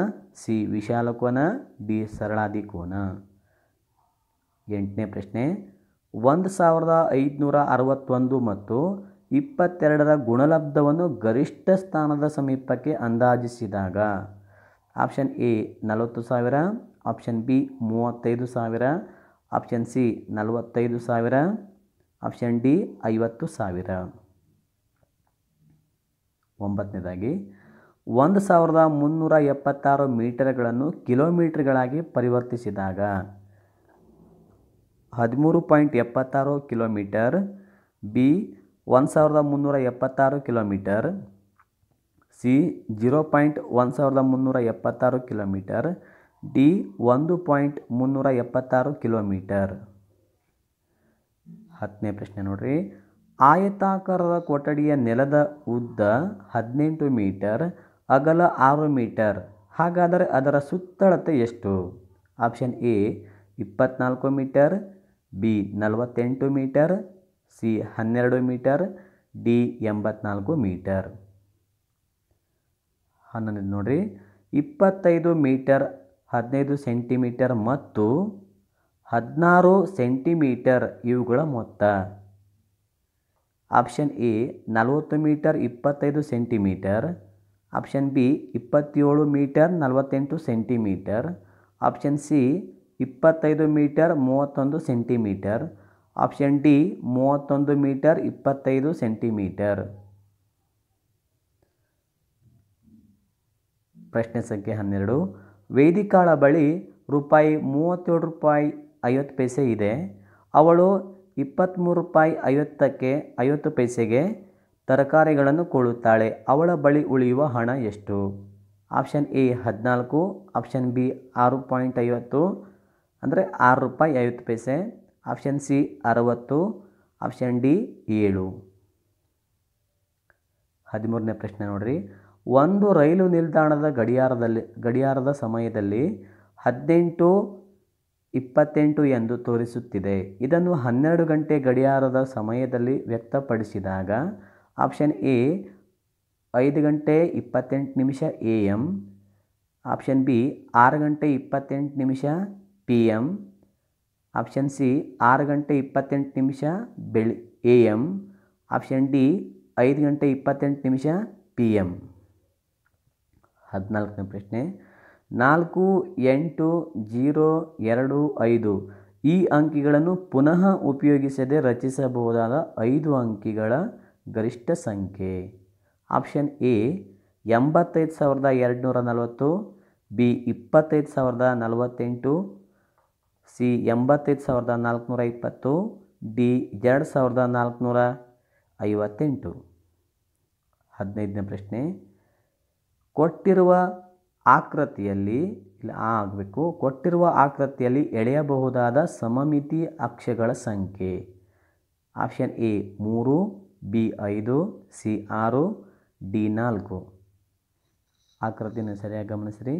ಸಿ ವಿಶಾಲ ಕೋನ ಡಿ ಸರಳಾದಿ ಕೋನ ಎಂಟನೇ ಪ್ರಶ್ನೆ ಒಂದು ಸಾವಿರದ ಐದುನೂರ ಅರವತ್ತೊಂದು ಮತ್ತು ಇಪ್ಪತ್ತೆರಡರ ಗುಣಲಬ್ಧವನ್ನು ಗರಿಷ್ಠ ಸ್ಥಾನದ ಸಮೀಪಕ್ಕೆ ಅಂದಾಜಿಸಿದಾಗ ಆಪ್ಷನ್ ಎ ನಲವತ್ತು ಸಾವಿರ ಆಪ್ಷನ್ ಬಿ ಮೂವತ್ತೈದು ಸಾವಿರ ಆಪ್ಷನ್ ಸಿ ನಲವತ್ತೈದು ಸಾವಿರ ಆಪ್ಷನ್ ಡಿ ಐವತ್ತು ಸಾವಿರ ಒಂಬತ್ತನೇದಾಗಿ ಒಂದು ಸಾವಿರದ ಮುನ್ನೂರ ಎಪ್ಪತ್ತಾರು ಮೀಟರ್ಗಳನ್ನು ಕಿಲೋಮೀಟರ್ಗಳಾಗಿ ಪರಿವರ್ತಿಸಿದಾಗ ಹದಿಮೂರು ಪಾಯಿಂಟ್ ಎಪ್ಪತ್ತಾರು ಕಿಲೋಮೀಟರ್ ಬಿ ಒಂದು ಸಾವಿರದ ಮುನ್ನೂರ ಎಪ್ಪತ್ತಾರು ಕಿಲೋಮೀಟರ್ ಸಿ ಜೀರೋ ಪಾಯಿಂಟ್ ಒಂದು ಸಾವಿರದ ಮುನ್ನೂರ ಎಪ್ಪತ್ತಾರು ಕಿಲೋಮೀಟರ್ ಡಿ ಒಂದು ಪಾಯಿಂಟ್ ಮುನ್ನೂರ ಎಪ್ಪತ್ತಾರು ಕಿಲೋಮೀಟರ್ ಹತ್ತನೇ ಪ್ರಶ್ನೆ ನೋಡ್ರಿ ಆಯತಾಕಾರರ ಕೊಠಡಿಯ ನೆಲದ ಉದ್ದ ಹದಿನೆಂಟು ಮೀಟರ್ ಅಗಲ ಆರು ಮೀಟರ್ ಹಾಗಾದರೆ ಅದರ ಸುತ್ತಳತೆ ಎಷ್ಟು ಆಪ್ಷನ್ ಎ ಇಪ್ಪತ್ನಾಲ್ಕು ಮೀಟರ್ ಬಿ ನಲವತ್ತೆಂಟು ಮೀಟರ್ ಸಿ ಹನ್ನೆರಡು ಮೀಟರ್ ಡಿ ಎಂಬತ್ನಾಲ್ಕು ಮೀಟರ್ ಹನ್ನೊಂದು ನೋಡಿರಿ ಇಪ್ಪತ್ತೈದು ಮೀಟರ್ ಹದಿನೈದು ಸೆಂಟಿಮೀಟರ್ ಮತ್ತು ಹದಿನಾರು ಸೆಂಟಿಮೀಟರ್ ಇವುಗಳ ಮೊತ್ತ ಆಪ್ಷನ್ ಎ ನಲವತ್ತು ಮೀಟರ್ ಇಪ್ಪತ್ತೈದು ಸೆಂಟಿಮೀಟರ್ ಆಪ್ಷನ್ ಬಿ ಇಪ್ಪತ್ತೇಳು ಮೀಟರ್ ನಲವತ್ತೆಂಟು ಸೆಂಟಿಮೀಟರ್ ಆಪ್ಷನ್ ಸಿ ಇಪ್ಪತ್ತೈದು ಮೀಟರ್ ಮೂವತ್ತೊಂದು ಸೆಂಟಿಮೀಟರ್ ಆಪ್ಷನ್ ಡಿ ಮೂವತ್ತೊಂದು ಮೀಟರ್ ಇಪ್ಪತ್ತೈದು ಸೆಂಟಿಮೀಟರ್ ಪ್ರಶ್ನೆ ಸಂಖ್ಯೆ ಹನ್ನೆರಡು ವೇದಿಕಾಳ ಬಳಿ ರೂಪಾಯಿ ಮೂವತ್ತೇಳು ರೂಪಾಯಿ ಐವತ್ತು ಪೈಸೆ ಇದೆ ಅವಳು ಇಪ್ಪತ್ತ್ಮೂರು ರೂಪಾಯಿ ಐವತ್ತಕ್ಕೆ ಐವತ್ತು ಪೈಸೆಗೆ ತರಕಾರಿಗಳನ್ನು ಕೊಳ್ಳುತ್ತಾಳೆ ಅವಳ ಬಳಿ ಉಳಿಯುವ ಹಣ ಎಷ್ಟು ಆಪ್ಷನ್ ಎ ಹದಿನಾಲ್ಕು ಆಪ್ಷನ್ ಬಿ ಆರು ಪಾಯಿಂಟ್ ಐವತ್ತು ಅಂದರೆ ಆರು ರೂಪಾಯಿ ಐವತ್ತು ಪೈಸೆ ಆಪ್ಷನ್ ಸಿ ಅರವತ್ತು ಆಪ್ಷನ್ ಡಿ ಏಳು ಹದಿಮೂರನೇ ಪ್ರಶ್ನೆ ನೋಡಿರಿ ಒಂದು ರೈಲು ನಿಲ್ದಾಣದ ಗಡಿಯಾರದಲ್ಲಿ ಗಡಿಯಾರದ ಸಮಯದಲ್ಲಿ ಹದಿನೆಂಟು ಇಪ್ಪತ್ತೆಂಟು ಎಂದು ತೋರಿಸುತ್ತಿದೆ ಇದನ್ನು ಹನ್ನೆರಡು ಗಂಟೆ ಗಡಿಯಾರದ ಸಮಯದಲ್ಲಿ ವ್ಯಕ್ತಪಡಿಸಿದಾಗ ಆಪ್ಷನ್ ಎ ಐದು ಗಂಟೆ ಇಪ್ಪತ್ತೆಂಟು ನಿಮಿಷ ಎ ಎಮ್ ಆಪ್ಷನ್ ಬಿ ಆರು ಗಂಟೆ ಇಪ್ಪತ್ತೆಂಟು ನಿಮಿಷ ಪಿ ಎಮ್ ಆಪ್ಷನ್ ಸಿ ಆರು ಗಂಟೆ ಇಪ್ಪತ್ತೆಂಟು ನಿಮಿಷ ಬೆಳಿ ಎ ಎಮ್ ಆಪ್ಷನ್ ಡಿ ಐದು ಗಂಟೆ ಇಪ್ಪತ್ತೆಂಟು ನಿಮಿಷ ಪಿ ಎಮ್ ಹದಿನಾಲ್ಕನೇ ಪ್ರಶ್ನೆ ನಾಲ್ಕು ಎಂಟು ಜೀರೋ ಎರಡು ಐದು ಈ ಅಂಕಿಗಳನ್ನು ಪುನಃ ಉಪಯೋಗಿಸದೆ ರಚಿಸಬಹುದಾದ ಐದು ಅಂಕಿಗಳ ಗರಿಷ್ಠ ಸಂಖ್ಯೆ ಆಪ್ಷನ್ ಎ ಎಂಬತ್ತೈದು ಸಾವಿರದ ಎರಡುನೂರ ನಲವತ್ತು ಬಿ ಇಪ್ಪತ್ತೈದು ಸಾವಿರದ ನಲವತ್ತೆಂಟು ಸಿ ಎಂಬತ್ತೈದು ಸಾವಿರದ ನಾಲ್ಕುನೂರ ಇಪ್ಪತ್ತು ಡಿ ಎರಡು ಸಾವಿರದ ನಾಲ್ಕುನೂರ ಐವತ್ತೆಂಟು ಹದಿನೈದನೇ ಪ್ರಶ್ನೆ ಕೊಟ್ಟಿರುವ ಆಕೃತಿಯಲ್ಲಿ ಇಲ್ಲಿ ಆಗಬೇಕು ಕೊಟ್ಟಿರುವ ಆಕೃತಿಯಲ್ಲಿ ಎಳೆಯಬಹುದಾದ ಸಮಮಿತಿ ಅಕ್ಷಗಳ ಸಂಖ್ಯೆ ಆಪ್ಷನ್ ಎ ಮೂರು ಬಿ ಐದು ಸಿ ಆರು ಡಿ ನಾಲ್ಕು ಆಕೃತಿಯನ್ನು ಸರಿಯಾಗಿ ಗಮನಿಸಿರಿ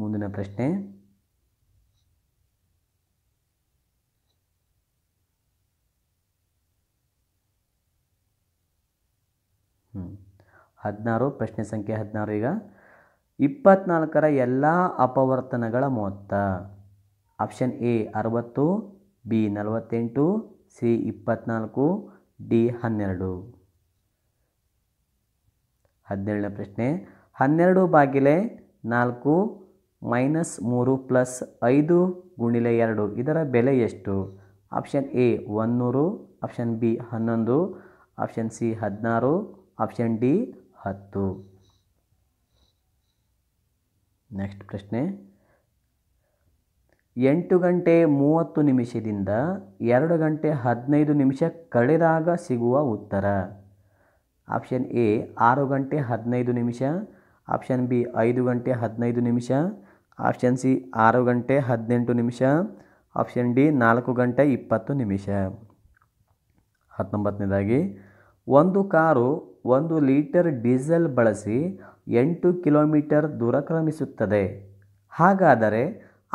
ಮುಂದಿನ ಪ್ರಶ್ನೆ ಹ್ಞೂ ಹದಿನಾರು ಪ್ರಶ್ನೆ ಸಂಖ್ಯೆ ಹದಿನಾರು ಈಗ ಇಪ್ಪತ್ನಾಲ್ಕರ ಎಲ್ಲ ಅಪವರ್ತನಗಳ ಮೊತ್ತ ಆಪ್ಷನ್ ಎ ಅರವತ್ತು ಬಿ ನಲವತ್ತೆಂಟು ಸಿ ಇಪ್ಪತ್ನಾಲ್ಕು ಡಿ ಹನ್ನೆರಡು ಹದಿನೇಳನೇ ಪ್ರಶ್ನೆ ಹನ್ನೆರಡು ಬಾಗಿಲೆ ನಾಲ್ಕು ಮೈನಸ್ ಮೂರು ಪ್ಲಸ್ ಐದು ಗುಣಿಲೆ ಎರಡು ಇದರ ಬೆಲೆ ಎಷ್ಟು ಆಪ್ಷನ್ ಎ ಒನ್ನೂರು ಆಪ್ಷನ್ ಬಿ ಹನ್ನೊಂದು ಆಪ್ಷನ್ ಸಿ ಹದಿನಾರು ಆಪ್ಷನ್ ಡಿ ಹತ್ತು ನೆಕ್ಸ್ಟ್ ಪ್ರಶ್ನೆ ಎಂಟು ಗಂಟೆ ಮೂವತ್ತು ನಿಮಿಷದಿಂದ ಎರಡು ಗಂಟೆ ಹದಿನೈದು ನಿಮಿಷ ಕಳೆದಾಗ ಸಿಗುವ ಉತ್ತರ ಆಪ್ಷನ್ ಎ ಆರು ಗಂಟೆ ಹದಿನೈದು ನಿಮಿಷ ಆಪ್ಷನ್ ಬಿ ಐದು ಗಂಟೆ ಹದಿನೈದು ನಿಮಿಷ ಆಪ್ಷನ್ ಸಿ ಆರು ಗಂಟೆ ಹದಿನೆಂಟು ನಿಮಿಷ ಆಪ್ಷನ್ ಡಿ ನಾಲ್ಕು ಗಂಟೆ ಇಪ್ಪತ್ತು ನಿಮಿಷ ಹತ್ತೊಂಬತ್ತನೇದಾಗಿ ಒಂದು ಕಾರು ಒಂದು ಲೀಟರ್ ಡೀಸೆಲ್ ಬಳಸಿ ಎಂಟು ಕಿಲೋಮೀಟರ್ ದೂರ ಕ್ರಮಿಸುತ್ತದೆ ಹಾಗಾದರೆ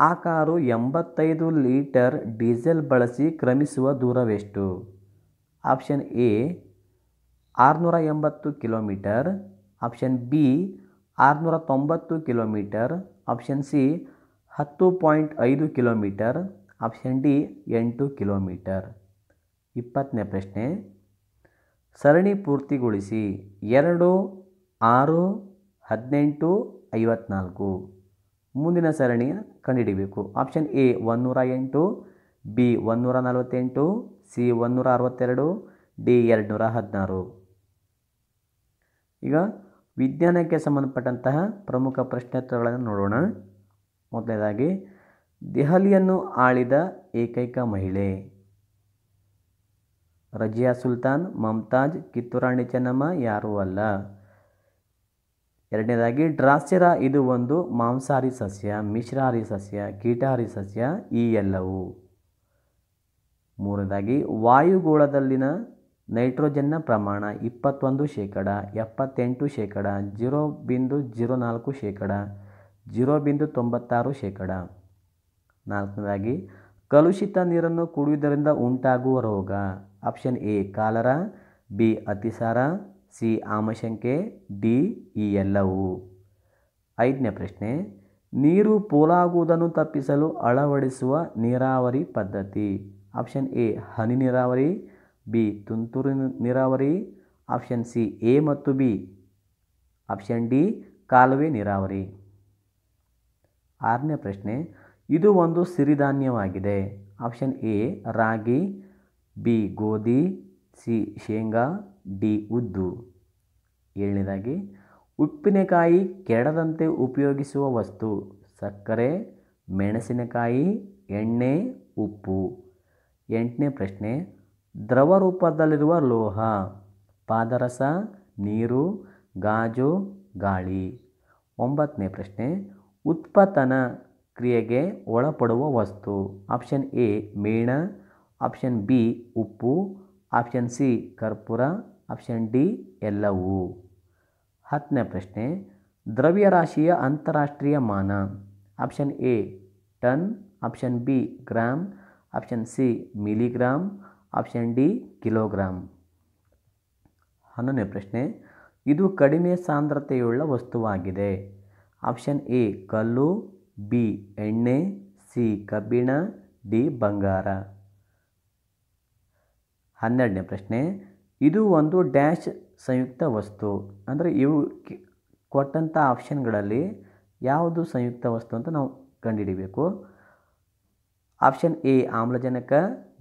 ಆ ಕಾರು ಎಂಬತ್ತೈದು ಲೀಟರ್ ಡೀಸೆಲ್ ಬಳಸಿ ಕ್ರಮಿಸುವ ದೂರವೆಷ್ಟು ಆಪ್ಷನ್ ಎ ಆರುನೂರ ಎಂಬತ್ತು ಕಿಲೋಮೀಟರ್ ಆಪ್ಷನ್ ಬಿ ಆರುನೂರ ತೊಂಬತ್ತು ಕಿಲೋಮೀಟರ್ ಆಪ್ಷನ್ ಸಿ ಹತ್ತು ಪಾಯಿಂಟ್ ಐದು ಕಿಲೋಮೀಟರ್ ಆಪ್ಷನ್ ಡಿ ಎಂಟು ಕಿಲೋಮೀಟರ್ ಇಪ್ಪತ್ತನೇ ಪ್ರಶ್ನೆ ಸರಣಿ ಪೂರ್ತಿಗೊಳಿಸಿ ಎರಡು ಆರು ಹದಿನೆಂಟು ಐವತ್ನಾಲ್ಕು ಮುಂದಿನ ಸರಣಿಯ ಕಂಡುಹಿಡಿಬೇಕು ಆಪ್ಷನ್ ಎ ಒನ್ನೂರ ಎಂಟು ಬಿ ಒಂದುನೂರ ನಲವತ್ತೆಂಟು ಸಿ ಒನ್ನೂರ ಅರವತ್ತೆರಡು ಡಿ ಎರಡುನೂರ ಹದಿನಾರು ಈಗ ವಿಜ್ಞಾನಕ್ಕೆ ಸಂಬಂಧಪಟ್ಟಂತಹ ಪ್ರಮುಖ ಪ್ರಶ್ನೋತ್ತರಗಳನ್ನು ನೋಡೋಣ ಮೊದಲನೇದಾಗಿ ದೆಹಲಿಯನ್ನು ಆಳಿದ ಏಕೈಕ ಮಹಿಳೆ ರಜಿಯಾ ಸುಲ್ತಾನ್ ಮಮ್ತಾಜ್ ಕಿತ್ತೂರಾಣಿ ಚೆನ್ನಮ್ಮ ಯಾರೂ ಅಲ್ಲ ಎರಡನೇದಾಗಿ ಡ್ರಾಸ್ಯರ ಇದು ಒಂದು ಮಾಂಸಾಹಾರಿ ಸಸ್ಯ ಮಿಶ್ರಾಹಾರಿ ಸಸ್ಯ ಕೀಟಹಾರಿ ಸಸ್ಯ ಈ ಎಲ್ಲವು ಮೂರನೇದಾಗಿ ವಾಯುಗೋಳದಲ್ಲಿನ ನೈಟ್ರೋಜನ್ನ ಪ್ರಮಾಣ ಇಪ್ಪತ್ತೊಂದು ಶೇಕಡ ಎಪ್ಪತ್ತೆಂಟು ಶೇಕಡ ಜೀರೋ ಬಿಂದು ಜೀರೋ ನಾಲ್ಕು ಶೇಕಡ ಜೀರೋ ಬಿಂದು ತೊಂಬತ್ತಾರು ಶೇಕಡ ನಾಲ್ಕನೇದಾಗಿ ಕಲುಷಿತ ನೀರನ್ನು ಕುಡಿಯುವುದರಿಂದ ಉಂಟಾಗುವ ರೋಗ ಆಪ್ಷನ್ ಎ ಕಾಲರ ಬಿ ಅತಿಸಾರ ಸಿ ಆಮಶಂಕೆ ಡಿ ಈ ಎಲ್ಲವು ಐದನೇ ಪ್ರಶ್ನೆ ನೀರು ಪೋಲಾಗುವುದನ್ನು ತಪ್ಪಿಸಲು ಅಳವಡಿಸುವ ನೀರಾವರಿ ಪದ್ಧತಿ ಆಪ್ಷನ್ ಎ ಹನಿ ನೀರಾವರಿ ಬಿ ತುಂತುರು ನೀರಾವರಿ ಆಪ್ಷನ್ ಸಿ ಎ ಮತ್ತು ಬಿ ಆಪ್ಷನ್ ಡಿ ಕಾಲುವೆ ನೀರಾವರಿ ಆರನೇ ಪ್ರಶ್ನೆ ಇದು ಒಂದು ಸಿರಿಧಾನ್ಯವಾಗಿದೆ ಆಪ್ಷನ್ ಎ ರಾಗಿ ಬಿ ಗೋಧಿ ಸಿ ಶೇಂಗಾ ಡಿ ಉದ್ದು ಏಳನೇದಾಗಿ ಉಪ್ಪಿನಕಾಯಿ ಕೆಡದಂತೆ ಉಪಯೋಗಿಸುವ ವಸ್ತು ಸಕ್ಕರೆ ಮೆಣಸಿನಕಾಯಿ ಎಣ್ಣೆ ಉಪ್ಪು ಎಂಟನೇ ಪ್ರಶ್ನೆ ದ್ರವ ರೂಪದಲ್ಲಿರುವ ಲೋಹ ಪಾದರಸ ನೀರು ಗಾಜು ಗಾಳಿ ಒಂಬತ್ತನೇ ಪ್ರಶ್ನೆ ಉತ್ಪತನ ಕ್ರಿಯೆಗೆ ಒಳಪಡುವ ವಸ್ತು ಆಪ್ಷನ್ ಎ ಮೇಣ ಆಪ್ಷನ್ ಬಿ ಉಪ್ಪು ಆಪ್ಷನ್ ಸಿ ಕರ್ಪೂರ ಆಪ್ಷನ್ ಡಿ ಎಲ್ಲವೂ ಹತ್ತನೇ ಪ್ರಶ್ನೆ ದ್ರವ್ಯರಾಶಿಯ ಅಂತಾರಾಷ್ಟ್ರೀಯ ಮಾನ option A ton option B gram option C milligram option D kilogram ಹನ್ನೊಂದನೇ ಪ್ರಶ್ನೆ ಇದು ಕಡಿಮೆ ಸಾಂದ್ರತೆಯುಳ್ಳ ವಸ್ತುವಾಗಿದೆ ಆಪ್ಷನ್ ಎ ಕಲ್ಲು ಬಿ ಎಣ್ಣೆ ಸಿ ಕಬ್ಬಿಣ ಡಿ ಬಂಗಾರ ಹನ್ನೆರಡನೇ ಪ್ರಶ್ನೆ ಇದು ಒಂದು ಡ್ಯಾಶ್ ಸಂಯುಕ್ತ ವಸ್ತು ಅಂದರೆ ಇವು ಕೊಟ್ಟಂಥ ಆಪ್ಷನ್ಗಳಲ್ಲಿ ಯಾವುದು ಸಂಯುಕ್ತ ವಸ್ತು ಅಂತ ನಾವು ಕಂಡುಹಿಡಿಬೇಕು ಆಪ್ಷನ್ ಎ ಆಮ್ಲಜನಕ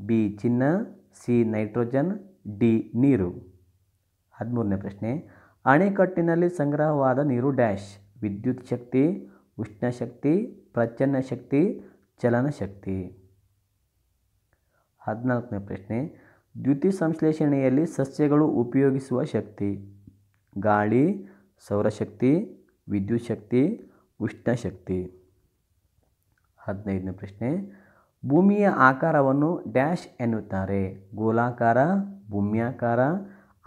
ಬಿ ಚಿನ್ನ ಸಿ ನೈಟ್ರೋಜನ್ ಡಿ ನೀರು ಹದಿಮೂರನೇ ಪ್ರಶ್ನೆ ಅಣೆಕಟ್ಟಿನಲ್ಲಿ ಸಂಗ್ರಹವಾದ ನೀರು ಡ್ಯಾಶ್ ವಿದ್ಯುತ್ ಶಕ್ತಿ ಉಷ್ಣ ಶಕ್ತಿ ಪ್ರಚನ್ನ ಶಕ್ತಿ ಚಲನ ಶಕ್ತಿ ಹದಿನಾಲ್ಕನೇ ಪ್ರಶ್ನೆ ಸಂಶ್ಲೇಷಣೆಯಲ್ಲಿ ಸಸ್ಯಗಳು ಉಪಯೋಗಿಸುವ ಶಕ್ತಿ ಗಾಳಿ ಸೌರಶಕ್ತಿ ವಿದ್ಯುತ್ ಶಕ್ತಿ ಉಷ್ಣಶಕ್ತಿ ಹದಿನೈದನೇ ಪ್ರಶ್ನೆ ಭೂಮಿಯ ಆಕಾರವನ್ನು ಡ್ಯಾಶ್ ಎನ್ನುತ್ತಾರೆ ಗೋಲಾಕಾರ ಭೂಮ್ಯಾಕಾರ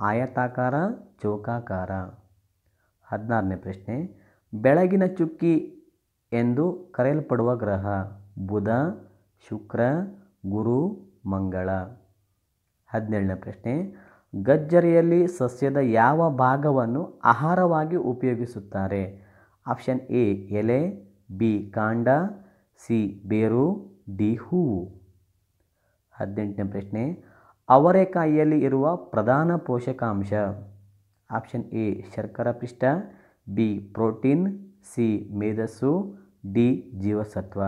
ಆಯತಾಕಾರ ಚೌಕಾಕಾರ ಹದಿನಾರನೇ ಪ್ರಶ್ನೆ ಬೆಳಗಿನ ಚುಕ್ಕಿ ಎಂದು ಕರೆಯಲ್ಪಡುವ ಗ್ರಹ ಬುಧ ಶುಕ್ರ ಗುರು ಮಂಗಳ ಹದಿನೇಳನೇ ಪ್ರಶ್ನೆ ಗಜ್ಜರಿಯಲ್ಲಿ ಸಸ್ಯದ ಯಾವ ಭಾಗವನ್ನು ಆಹಾರವಾಗಿ ಉಪಯೋಗಿಸುತ್ತಾರೆ ಆಪ್ಷನ್ ಎ ಎಲೆ ಬಿ ಕಾಂಡ ಸಿ ಬೇರು ಡಿ ಹೂವು ಹದಿನೆಂಟನೇ ಪ್ರಶ್ನೆ ಅವರೆಕಾಯಿಯಲ್ಲಿ ಇರುವ ಪ್ರಧಾನ ಪೋಷಕಾಂಶ ಆಪ್ಷನ್ ಎ ಶರ್ಕರ ಪಿಷ್ಟ ಬಿ ಪ್ರೋಟೀನ್ ಸಿ ಮೇಧಸ್ಸು ಡಿ ಜೀವಸತ್ವ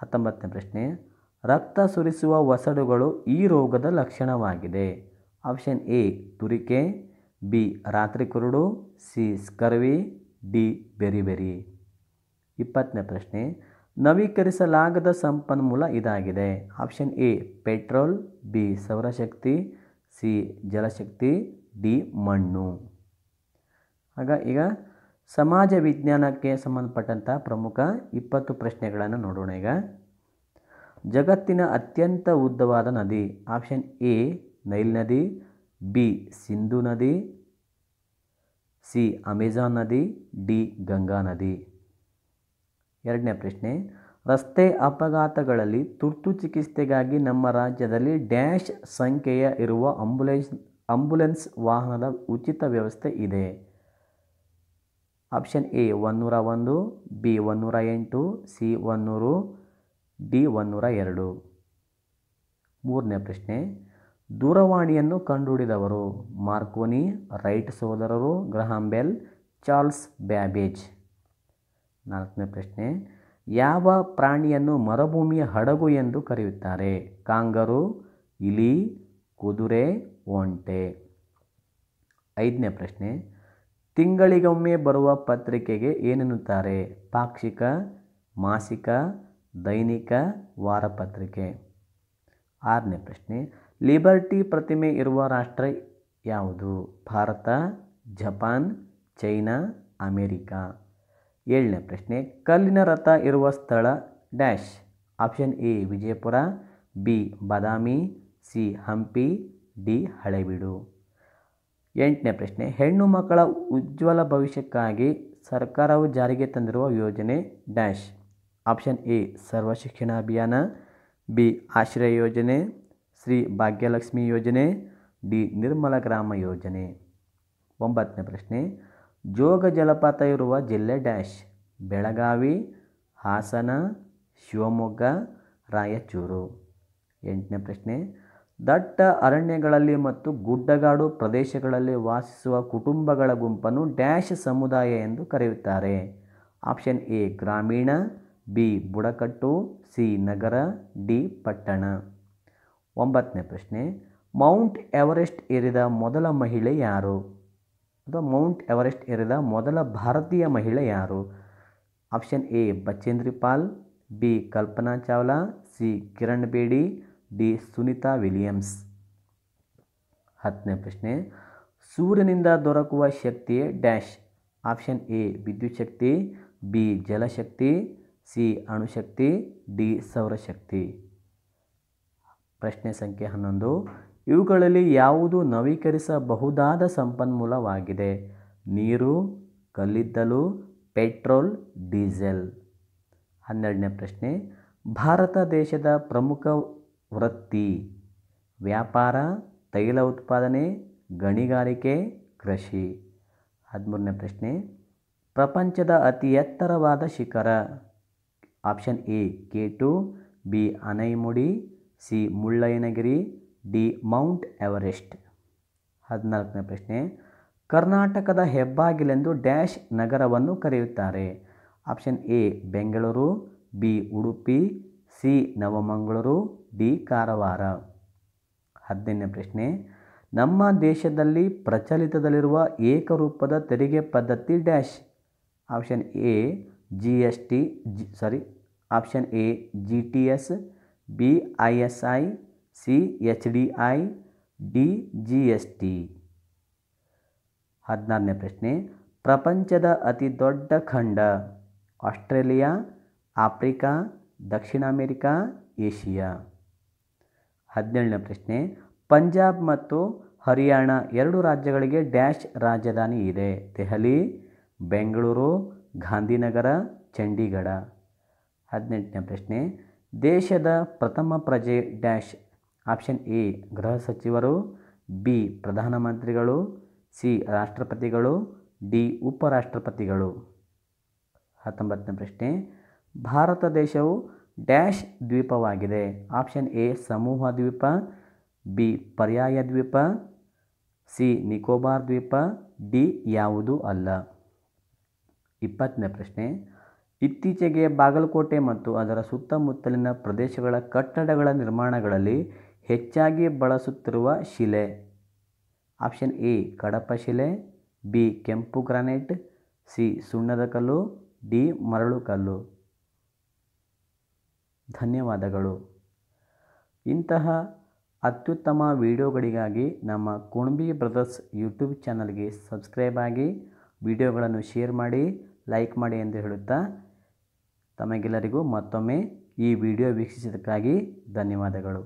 ಹತ್ತೊಂಬತ್ತನೇ ಪ್ರಶ್ನೆ ರಕ್ತ ಸುರಿಸುವ ಒಸಡುಗಳು ಈ ರೋಗದ ಲಕ್ಷಣವಾಗಿದೆ ಆಪ್ಷನ್ ಎ ತುರಿಕೆ ಬಿ ರಾತ್ರಿ ಕುರುಡು ಸಿ ಸ್ಕರ್ವಿ ಡಿ ಬೆರಿ ಇಪ್ಪತ್ತನೇ ಪ್ರಶ್ನೆ ನವೀಕರಿಸಲಾಗದ ಸಂಪನ್ಮೂಲ ಇದಾಗಿದೆ ಆಪ್ಷನ್ ಎ ಪೆಟ್ರೋಲ್ ಬಿ ಸೌರಶಕ್ತಿ ಸಿ ಜಲಶಕ್ತಿ ಡಿ ಮಣ್ಣು ಆಗ ಈಗ ಸಮಾಜ ವಿಜ್ಞಾನಕ್ಕೆ ಸಂಬಂಧಪಟ್ಟಂಥ ಪ್ರಮುಖ ಇಪ್ಪತ್ತು ಪ್ರಶ್ನೆಗಳನ್ನು ನೋಡೋಣ ಈಗ ಜಗತ್ತಿನ ಅತ್ಯಂತ ಉದ್ದವಾದ ನದಿ ಆಪ್ಷನ್ ಎ ನೈಲ್ ನದಿ ಬಿ ಸಿಂಧು ನದಿ ಸಿ ಅಮೆಜಾನ್ ನದಿ ಡಿ ಗಂಗಾ ನದಿ ಎರಡನೇ ಪ್ರಶ್ನೆ ರಸ್ತೆ ಅಪಘಾತಗಳಲ್ಲಿ ತುರ್ತು ಚಿಕಿತ್ಸೆಗಾಗಿ ನಮ್ಮ ರಾಜ್ಯದಲ್ಲಿ ಡ್ಯಾಶ್ ಸಂಖ್ಯೆಯ ಇರುವ ಅಂಬುಲೆನ್ಸ್ ಅಂಬುಲೆನ್ಸ್ ವಾಹನದ ಉಚಿತ ವ್ಯವಸ್ಥೆ ಇದೆ ಆಪ್ಷನ್ ಎ ಒನ್ನೂರ ಒಂದು ಬಿ ಒನ್ನೂರ ಎಂಟು ಸಿ ಒನ್ನೂರು ಡಿ ಒನ್ನೂರ ಎರಡು ಮೂರನೇ ಪ್ರಶ್ನೆ ದೂರವಾಣಿಯನ್ನು ಕಂಡುಹಿಡಿದವರು ಮಾರ್ಕೋನಿ ರೈಟ್ ಸೋದರರು ಗ್ರಹಾಂಬೆಲ್ ಚಾರ್ಲ್ಸ್ ಬ್ಯಾಬೇಜ್ ನಾಲ್ಕನೇ ಪ್ರಶ್ನೆ ಯಾವ ಪ್ರಾಣಿಯನ್ನು ಮರುಭೂಮಿಯ ಹಡಗು ಎಂದು ಕರೆಯುತ್ತಾರೆ ಕಾಂಗರು ಇಲಿ ಕುದುರೆ ಒಂಟೆ ಐದನೇ ಪ್ರಶ್ನೆ ತಿಂಗಳಿಗೊಮ್ಮೆ ಬರುವ ಪತ್ರಿಕೆಗೆ ಏನೆನ್ನುತ್ತಾರೆ ಪಾಕ್ಷಿಕ ಮಾಸಿಕ ದೈನಿಕ ವಾರಪತ್ರಿಕೆ ಆರನೇ ಪ್ರಶ್ನೆ ಲಿಬರ್ಟಿ ಪ್ರತಿಮೆ ಇರುವ ರಾಷ್ಟ್ರ ಯಾವುದು ಭಾರತ ಜಪಾನ್ ಚೈನಾ ಅಮೇರಿಕಾ ಏಳನೇ ಪ್ರಶ್ನೆ ಕಲ್ಲಿನ ರಥ ಇರುವ ಸ್ಥಳ dash option A Vijayapura B Badami C Hampi D Halebidu ಎಂಟನೇ ಪ್ರಶ್ನೆ ಹೆಣ್ಣು ಮಕ್ಕಳ ಉಜ್ವಲ ಭವಿಷ್ಯಕ್ಕಾಗಿ ಸರ್ಕಾರವು ಜಾರಿಗೆ ತಂದಿರುವ ಯೋಜನೆ ಡ್ಯಾಶ್ ಆಪ್ಷನ್ ಎ ಸರ್ವ ಶಿಕ್ಷಣ ಅಭಿಯಾನ ಬಿ ಆಶ್ರಯ ಯೋಜನೆ ಶ್ರೀ ಭಾಗ್ಯಲಕ್ಷ್ಮಿ ಯೋಜನೆ ಡಿ ನಿರ್ಮಲ ಗ್ರಾಮ ಯೋಜನೆ ಒಂಬತ್ತನೇ ಪ್ರಶ್ನೆ ಜೋಗ ಜಲಪಾತ ಇರುವ ಜಿಲ್ಲೆ ಡ್ಯಾಶ್ ಬೆಳಗಾವಿ ಹಾಸನ ಶಿವಮೊಗ್ಗ ರಾಯಚೂರು ಎಂಟನೇ ಪ್ರಶ್ನೆ ದಟ್ಟ ಅರಣ್ಯಗಳಲ್ಲಿ ಮತ್ತು ಗುಡ್ಡಗಾಡು ಪ್ರದೇಶಗಳಲ್ಲಿ ವಾಸಿಸುವ ಕುಟುಂಬಗಳ ಗುಂಪನ್ನು ಡ್ಯಾಶ್ ಸಮುದಾಯ ಎಂದು ಕರೆಯುತ್ತಾರೆ ಆಪ್ಷನ್ ಎ ಗ್ರಾಮೀಣ ಬಿ ಬುಡಕಟ್ಟು ಸಿ ನಗರ ಡಿ ಪಟ್ಟಣ ಒಂಬತ್ತನೇ ಪ್ರಶ್ನೆ ಮೌಂಟ್ ಎವರೆಸ್ಟ್ ಏರಿದ ಮೊದಲ ಮಹಿಳೆ ಯಾರು ಅಥವಾ ಮೌಂಟ್ ಎವರೆಸ್ಟ್ ಏರಿದ ಮೊದಲ ಭಾರತೀಯ ಮಹಿಳೆ ಯಾರು option A Bachendri B Kalpana Chawla C Kiran Bedi D Sunita Williams ಹತ್ತನೇ ಪ್ರಶ್ನೆ ಸೂರ್ಯನಿಂದ ದೊರಕುವ ಶಕ್ತಿಯೇ ಡ್ಯಾಶ್ ಆಪ್ಷನ್ ಎ ವಿದ್ಯುತ್ ಶಕ್ತಿ ಬಿ ಜಲಶಕ್ತಿ ಸಿ ಅಣುಶಕ್ತಿ ಡಿ ಸೌರಶಕ್ತಿ ಪ್ರಶ್ನೆ ಸಂಖ್ಯೆ ಹನ್ನೊಂದು ಇವುಗಳಲ್ಲಿ ಯಾವುದು ನವೀಕರಿಸಬಹುದಾದ ಸಂಪನ್ಮೂಲವಾಗಿದೆ ನೀರು ಕಲ್ಲಿದ್ದಲು ಪೆಟ್ರೋಲ್ ಡೀಸೆಲ್ ಹನ್ನೆರಡನೇ ಪ್ರಶ್ನೆ ಭಾರತ ದೇಶದ ಪ್ರಮುಖ ವೃತ್ತಿ ವ್ಯಾಪಾರ ತೈಲ ಉತ್ಪಾದನೆ ಗಣಿಗಾರಿಕೆ ಕೃಷಿ ಹದಿಮೂರನೇ ಪ್ರಶ್ನೆ ಪ್ರಪಂಚದ ಅತಿ ಎತ್ತರವಾದ ಶಿಖರ option A to B Anamudi C Mullayanagiri D Mount Everest ಹದಿನಾಲ್ಕನೇ ಪ್ರಶ್ನೆ ಕರ್ನಾಟಕದ ಹೆಬ್ಬಾಗಿಲೆಂದು ಡ್ಯಾಶ್ ನಗರವನ್ನು ಕರೆಯುತ್ತಾರೆ option A Bengaluru B Udupi C Navamangaluru D Karwar ಹದಿನೈದನೇ ಪ್ರಶ್ನೆ ನಮ್ಮ ದೇಶದಲ್ಲಿ ಪ್ರಚಲಿತದಲ್ಲಿರುವ ಏಕರೂಪದ ತೆರಿಗೆ ಪದ್ಧತಿ dash option A G S T G sorry option A G T S B I S I C H D I D G S T ಹದಿನಾರನೇ ಪ್ರಶ್ನೆ ಪ್ರಪಂಚದ ಅತಿ ದೊಡ್ಡ ಖಂಡ ಆಸ್ಟ್ರೇಲಿಯಾ ಆಫ್ರಿಕಾ ದಕ್ಷಿಣ ಅಮೆರಿಕಾ ಏಷ್ಯಾ ಹದಿನೇಳನೇ ಪ್ರಶ್ನೆ ಪಂಜಾಬ್ ಮತ್ತು ಹರಿಯಾಣ ಎರಡು ರಾಜ್ಯಗಳಿಗೆ ಡ್ಯಾಶ್ ರಾಜಧಾನಿ ಇದೆ ದೆಹಲಿ ಬೆಂಗಳೂರು ಗಾಂಧಿನಗರ ಚಂಡೀಗಢ ಹದಿನೆಂಟನೇ ಪ್ರಶ್ನೆ ದೇಶದ ಪ್ರಥಮ ಪ್ರಜೆ ಡ್ಯಾಶ್ ಆಪ್ಷನ್ ಎ ಗೃಹ ಸಚಿವರು ಬಿ ಪ್ರಧಾನಮಂತ್ರಿಗಳು ಸಿ ರಾಷ್ಟ್ರಪತಿಗಳು ಡಿ ಉಪರಾಷ್ಟ್ರಪತಿಗಳು ಹತ್ತೊಂಬತ್ತನೇ ಪ್ರಶ್ನೆ ಭಾರತ ದೇಶವು ಡ್ಯಾಶ್ ದ್ವೀಪವಾಗಿದೆ ಆಪ್ಷನ್ ಎ ಸಮೂಹ ದ್ವೀಪ ಬಿ ಪರ್ಯಾಯ ದ್ವೀಪ ಸಿ ನಿಕೋಬಾರ್ ದ್ವೀಪ ಡಿ ಯಾವುದೂ ಅಲ್ಲ ಇಪ್ಪತ್ತನೇ ಪ್ರಶ್ನೆ ಇತ್ತೀಚೆಗೆ ಬಾಗಲಕೋಟೆ ಮತ್ತು ಅದರ ಸುತ್ತಮುತ್ತಲಿನ ಪ್ರದೇಶಗಳ ಕಟ್ಟಡಗಳ ನಿರ್ಮಾಣಗಳಲ್ಲಿ ಹೆಚ್ಚಾಗಿ ಬಳಸುತ್ತಿರುವ ಶಿಲೆ ಆಪ್ಷನ್ ಎ ಕಡಪ ಶಿಲೆ ಬಿ ಕೆಂಪು ಗ್ರಾನೈಟ್ ಸಿ ಸುಣ್ಣದ ಕಲ್ಲು ಡಿ ಮರಳು ಕಲ್ಲು ಧನ್ಯವಾದಗಳು ಇಂತಹ ಅತ್ಯುತ್ತಮ ವಿಡಿಯೋಗಳಿಗಾಗಿ ನಮ್ಮ ಕುಣಬಿ ಬ್ರದರ್ಸ್ ಯೂಟ್ಯೂಬ್ ಚಾನಲ್ಗೆ ಸಬ್ಸ್ಕ್ರೈಬ್ ಆಗಿ ವಿಡಿಯೋಗಳನ್ನು ಶೇರ್ ಮಾಡಿ ಲೈಕ್ ಮಾಡಿ ಎಂದು ಹೇಳುತ್ತಾ ತಮಗೆಲ್ಲರಿಗೂ ಮತ್ತೊಮ್ಮೆ ಈ ವಿಡಿಯೋ ವೀಕ್ಷಿಸಿದ್ದಕ್ಕಾಗಿ ಧನ್ಯವಾದಗಳು